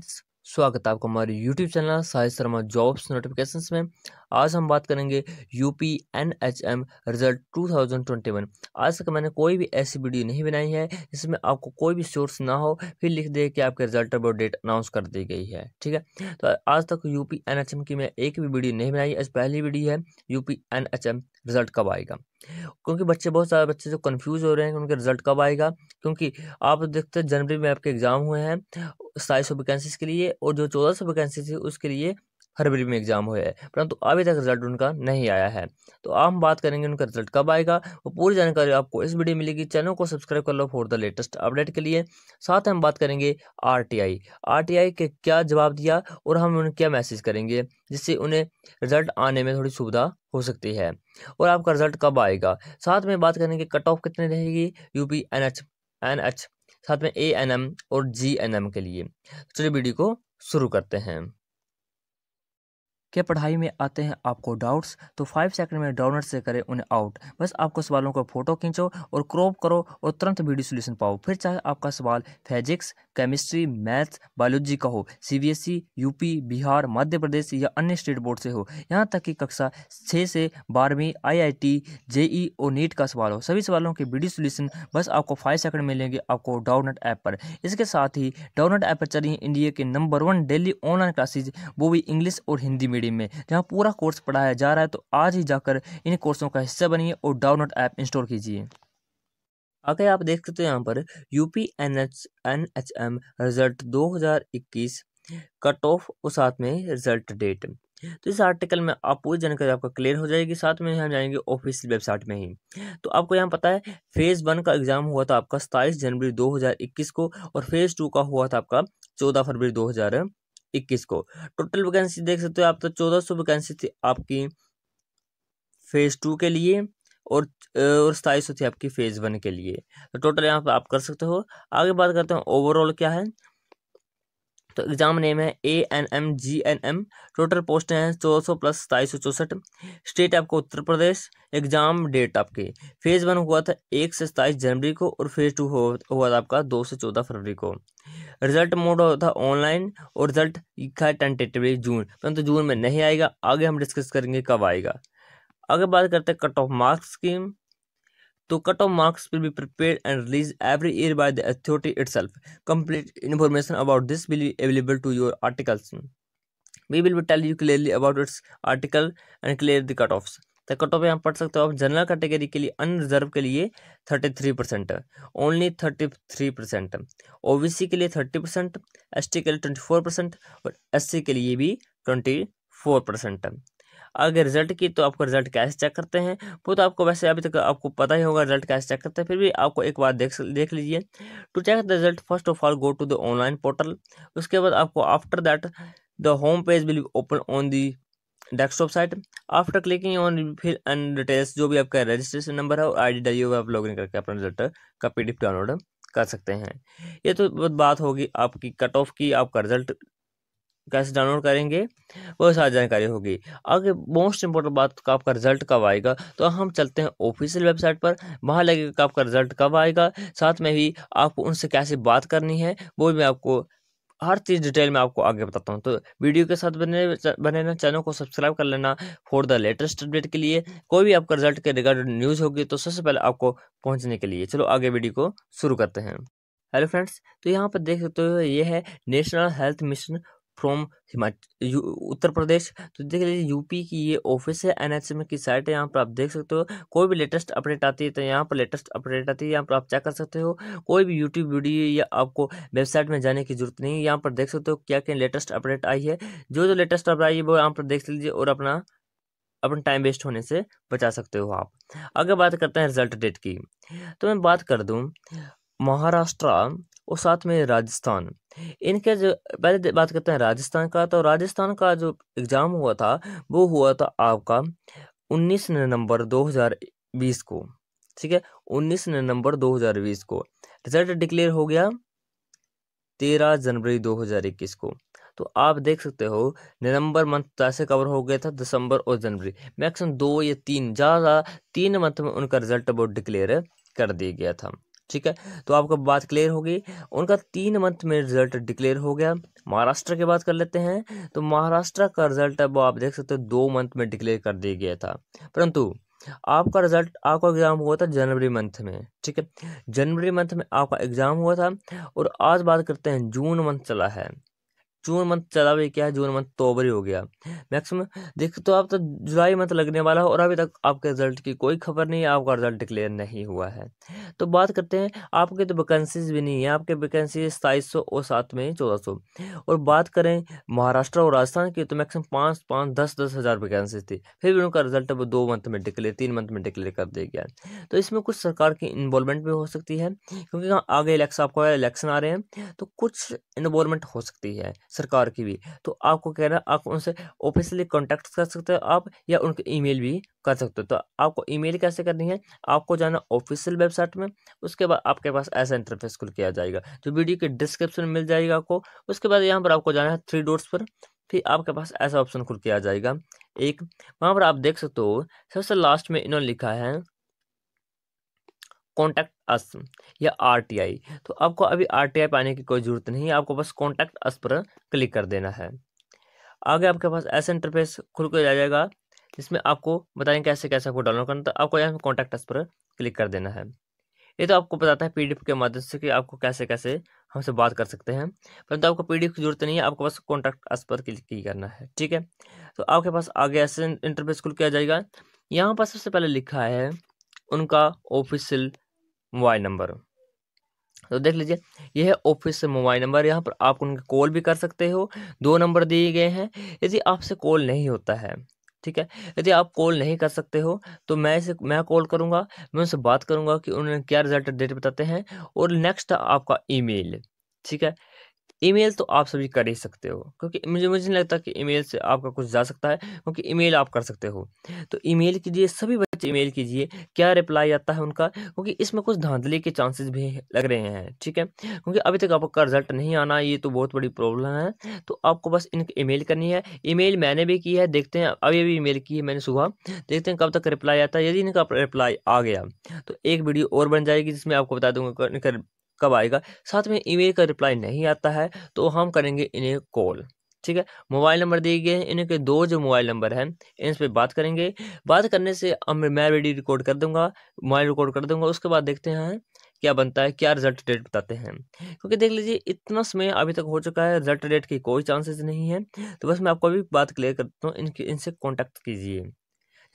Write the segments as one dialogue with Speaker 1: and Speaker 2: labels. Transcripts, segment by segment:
Speaker 1: friends स्वागत है आपका हमारे YouTube channel Sahid Sharma jobs notifications में आज हम बात करेंगे यूपी एनएचएम रिजल्ट 2021 आज तक मैंने कोई भी ऐसी वीडियो नहीं बनाई है जिसमें आपको कोई भी सोर्स ना हो फिर लिख दे कि आपके रिजल्ट और डेट अनाउंस कर दी गई है ठीक है तो आज तक यूपी एन की मैं एक भी वीडियो नहीं बनाई आज पहली वीडियो है यूपी एन रिजल्ट कब आएगा क्योंकि बच्चे बहुत सारे बच्चे जो कंफ्यूज हो रहे हैं कि उनके रिजल्ट कब आएगा क्योंकि आप देखते हैं जनवरी में आपके एग्ज़ाम हुए हैं सताईस सौ वैकेंसीज के लिए और जो चौदह सौ वैकेंसी थी उसके लिए फरवरी में एग्ज़ाम हुआ है परंतु अभी तक रिजल्ट उनका नहीं आया है तो आप हम बात करेंगे उनका रिजल्ट कब आएगा वो पूरी जानकारी आपको इस वीडियो में मिलेगी चैनल को सब्सक्राइब कर लो फॉर द लेटेस्ट अपडेट के लिए साथ हम बात करेंगे R T I R T I के क्या जवाब दिया और हम उन्हें क्या मैसेज करेंगे जिससे उन्हें रिजल्ट आने में थोड़ी सुविधा हो सकती है और आपका रिजल्ट कब आएगा साथ में बात करेंगे कट ऑफ कितनी रहेगी U N H N H साथ में ए एन एम और जी एन एम के लिए तो चलिए वीडियो को शुरू करते हैं क्या पढ़ाई में आते हैं आपको डाउट्स तो फाइव सेकंड में डाउनलोड से करें उन्हें आउट बस आपको सवालों का फोटो खींचो और क्रॉप करो और तुरंत वीडियो सोल्यूशन पाओ फिर चाहे आपका सवाल फिजिक्स केमिस्ट्री मैथ्स बायोलॉजी का हो सी यूपी e, बिहार मध्य प्रदेश या अन्य स्टेट बोर्ड से हो यहाँ तक कि कक्षा छः से बारहवीं आई आई जेई और नीट का सवाल हो सभी सवालों के वीडियो सोल्यूशन बस आपको फाइव सेकंड मिलेंगे आपको डाउनलोड ऐप पर इसके साथ ही डाउनलोड ऐप पर चल रही इंडिया के number one daily online classes वो भी इंग्लिश और हिंदी मीडियम मीडियम में जहाँ पूरा कोर्स पढ़ाया जा रहा है तो आज ही जाकर इन कोर्सों का हिस्सा बनिए और डाउनलोड ऐप इंस्टॉल कीजिए आगे आप देख सकते हो यहाँ पर U P N H N H M result 2021 cut off और साथ में रिजल्ट डेट तो इस आर्टिकल में आप पूरी जानकारी आपका क्लियर हो जाएगी साथ में हम जाएंगे ऑफिशियल वेबसाइट में ही तो आपको यहाँ पता है फेज़ वन का एग्ज़ाम हुआ था आपका सताईस जनवरी 2021 को और फेज़ टू का हुआ था आपका चौदह फरवरी 2000 इक्कीस को टोटल वैकेंसी देख सकते हो आप तो चौदह सौ वैकेंसी थी आपकी फेज टू के लिए और और सताईस सौ थी आपकी फेज वन के लिए तो टोटल यहाँ पर आप कर सकते हो आगे बात करते हैं ओवरऑल क्या है तो एग्ज़ाम नेम है A N M G N M total post हैं चौदह सौ प्लस सताईस सौ चौंसठ स्टेट आपको उत्तर प्रदेश एग्ज़ाम डेट आपके फेज़ वन हुआ था एक से सताईस जनवरी को और फेज़ टू हुआ था आपका दो से चौदह फरवरी को रिजल्ट मोड था ऑनलाइन और रिजल्ट था टेंटेटिवली जून परंतु तो जून में नहीं आएगा आगे हम डिस्कस करेंगे कब आएगा अगर बात करते हैं कट ऑफ मार्क्स स्कीम तो cut off marks will be prepare and release every year by the authority itself complete information about this will be available to your articles we will be tell you clearly about its article and clear the cut offs तो cut off यहाँ पढ़ सकते हो आप general category के लिए unreserve के लिए thirty three percent only thirty three percent O B C के लिए थर्टी परसेंट एस टी के लिए ट्वेंटी फोर परसेंट और एस सी के लिए भी ट्वेंटी फोर परसेंट आगे रिजल्ट की तो आपको रिजल्ट कैसे चेक करते हैं वो तो आपको वैसे अभी तक आपको पता ही होगा रिजल्ट कैसे चेक करते हैं फिर भी आपको एक बार देख देख लीजिए to check the result first of all go to the online portal उसके बाद आपको after that the home page will open on the desktop site after clicking on fill and details जो भी आपका रजिस्ट्रेशन नंबर है और I D डालिए आप लॉग इन करके अपना रिजल्ट का पी डाउनलोड कर सकते हैं ये तो बात होगी आपकी कट ऑफ की आपका रिजल्ट कैसे डाउनलोड करेंगे वो सारी जानकारी होगी आगे मोस्ट इंपॉर्टेंट बात का आपका रिजल्ट कब आएगा तो हम चलते हैं ऑफिशियल वेबसाइट पर वहाँ लगेगा कि आपका रिजल्ट कब आएगा साथ में भी आपको उनसे कैसे बात करनी है वो मैं आपको हर चीज़ डिटेल में आपको आगे बताता हूँ तो वीडियो के साथ बने बने रहना चैनल को सब्सक्राइब कर लेना फॉर द लेटेस्ट अपडेट के लिए कोई भी आपका रिजल्ट के रिगार्ड न्यूज़ होगी तो सबसे पहले आपको पहुँचने के लिए चलो आगे वीडियो को शुरू करते हैं हेलो फ्रेंड्स तो यहाँ पर देख सकते हो ये है national health mission from Himachal Uttar Pradesh तो देख लीजिए यूपी की ये ऑफिस है एन की साइट है यहाँ पर आप देख सकते हो कोई भी लेटेस्ट अपडेट आती है तो यहाँ पर लेटेस्ट अपडेट आती है यहाँ पर आप चेक कर सकते हो कोई भी यूट्यूब वीडियो या आपको वेबसाइट में जाने की जरूरत नहीं है यहाँ पर देख सकते हो क्या क्या लेटेस्ट अपडेट आई है जो जो लेटेस्ट अपडेट आई है वो यहाँ पर देख लीजिए और अपना अपन टाइम वेस्ट होने से बचा सकते हो आप अगर बात करते हैं रिजल्ट डेट की तो मैं बात कर दूँ महाराष्ट्र और साथ में राजस्थान इनके जो पहले बात करते हैं राजस्थान का तो राजस्थान का जो एग्ज़ाम हुआ था वो हुआ था आपका उन्नीस नवंबर दो हज़ार बीस को ठीक है उन्नीस नवंबर दो हज़ार बीस को रिजल्ट डिक्लेयर हो गया तेरह जनवरी दो हज़ार इक्कीस को तो आप देख सकते हो नवंबर मंथ तो ऐसे कवर हो गया था दिसंबर और जनवरी मैक्सिमम दो या तीन ज़्यादा तीन मंथ में उनका रिजल्ट वो डिक्लेयर कर दिया गया था ठीक है तो आपका बात क्लियर होगी उनका तीन मंथ में रिजल्ट डिक्लेयर हो गया महाराष्ट्र की बात कर लेते हैं तो महाराष्ट्र का रिजल्ट अब आप देख सकते हो दो मंथ में डिक्लेयर कर दिया गया था परंतु आपका रिजल्ट आपका एग्ज़ाम हुआ था जनवरी मंथ में ठीक है जनवरी मंथ में आपका एग्ज़ाम हुआ था और आज बात करते हैं जून मंथ चला है जून मंथ चला भी क्या है जून मंथ तो ओवर ही हो गया मैक्सिमम देख तो आप तो जुलाई मंथ लगने वाला हो और अभी तक आपके रिजल्ट की कोई खबर नहीं है आपका रिजल्ट डिक्लेयर नहीं हुआ है तो बात करते हैं आपके तो वैकेंसीज भी नहीं है आपके वैकेंसी सताईस सौ और सात में चौदह सौ और बात करें महाराष्ट्र और राजस्थान की तो मैक्सिमम पाँच पाँच दस दस हज़ार वैकेंसीज थी फिर भी उनका रिजल्ट वो दो मंथ में डिक्लेयर तीन मंथ में डिक्लेयर कर दिया गया तो इसमें कुछ सरकार की इन्वॉल्वमेंट भी हो सकती है क्योंकि आगे इलेक्शन आपको इलेक्शन आ रहे हैं तो कुछ इन्वॉल्वमेंट हो सकती है सरकार की भी तो आपको कह है आप उनसे ऑफिशियली कॉन्टैक्ट कर सकते हो आप या उनके ई भी कर सकते हो तो आपको ईमेल कैसे करनी है आपको जाना ऑफिशियल वेबसाइट में उसके बाद आपके पास ऐसा इंटरफेस खुल किया जाएगा जो वीडियो के डिस्क्रिप्शन में मिल जाएगा आपको उसके बाद यहाँ पर आपको जाना है थ्री डोर्स पर फिर आपके पास ऐसा ऑप्शन खुल किया जाएगा एक वहाँ पर आप देख सकते हो सबसे लास्ट में इन्होंने लिखा है कॉन्टैक्ट अस या आर तो आपको अभी आर टी पाने की कोई ज़रूरत नहीं आपको बस कॉन्टैक्ट अस पर क्लिक कर देना है आगे आपके पास ऐसा इंटरफेस खुल कर जाएगा इसमें आपको बताएंगे कैसे कैसे आपको डाउनलोड करना तो आपको यहाँ पर कॉन्टैक्ट अस पर क्लिक कर देना है ये तो आपको बताता है पीडीएफ के माध्यम से कि आपको कैसे कैसे हमसे बात कर सकते हैं परंतु आपको पीडीएफ की जरूरत नहीं है आपको बस कॉन्टैक्ट अस पर क्लिक ही करना है ठीक है तो आपके पास आगे ऐसे इंटरफेस खुल किया जाएगा यहाँ पर सबसे पहले लिखा है उनका ऑफिशियल मोबाइल नंबर तो देख लीजिए यह है ऑफिस से मोबाइल नंबर यहाँ पर आप उनके कॉल भी कर सकते हो दो नंबर दिए गए हैं यदि आपसे कॉल नहीं होता है ठीक है यदि आप कॉल नहीं कर सकते हो तो मैं इसे मैं कॉल करूंगा मैं उनसे बात करूंगा कि उन्होंने क्या रिजल्ट डेट बताते हैं और नेक्स्ट आपका ईमेल ठीक है ईमेल तो आप सभी कर ही सकते हो क्योंकि मुझे मुझे नहीं लगता कि ईमेल से आपका कुछ जा सकता है क्योंकि ईमेल आप कर सकते हो तो ईमेल कीजिए सभी बच्चे ईमेल कीजिए क्या रिप्लाई आता है उनका क्योंकि इसमें कुछ धांधली के चांसेस भी लग रहे हैं ठीक है क्योंकि अभी तक आपका रिजल्ट नहीं आना ये तो बहुत बड़ी प्रॉब्लम है तो आपको बस इनकी मेल करनी है मेल मैंने भी की है देखते हैं अभी अभी मेल की है मैंने सुबह देखते हैं कब तक रिप्लाई आता है यदि इनका रिप्लाई आ गया तो एक वीडियो और बन जाएगी जिसमें आपको बता दूंगा इनका कब आएगा साथ में ईमेल का रिप्लाई नहीं आता है तो हम करेंगे इन्हें कॉल ठीक है मोबाइल नंबर दिए गए हैं इनके दो जो मोबाइल नंबर हैं इन पर बात करेंगे बात करने से अब मैं रेडी रिकॉर्ड कर दूंगा मोबाइल रिकॉर्ड कर दूंगा उसके बाद देखते हैं क्या बनता है क्या रिजल्ट डेट बताते हैं क्योंकि देख लीजिए इतना समय अभी तक हो चुका है रिजल्ट डेट की कोई चांसेस नहीं है तो बस मैं आपको अभी बात क्लियर करता हूँ इनके इनसे कॉन्टैक्ट कीजिए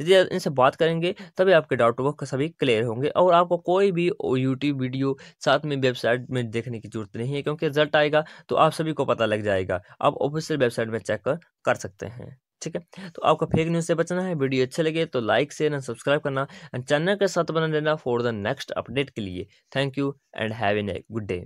Speaker 1: यदि आप इनसे बात करेंगे तभी आपके डाउट वो सभी क्लियर होंगे और आपको कोई भी यूट्यूब वीडियो साथ में वेबसाइट में देखने की जरूरत नहीं है क्योंकि रिजल्ट आएगा तो आप सभी को पता लग जाएगा आप ऑफिशियल वेबसाइट में चेक कर, कर सकते हैं ठीक है तो आपको फेक न्यूज़ से बचना है वीडियो अच्छे लगे तो लाइक शेयर एंड सब्सक्राइब करना एंड चैनल के साथ बना देना फॉर द नेक्स्ट अपडेट के लिए thank you and have an a good day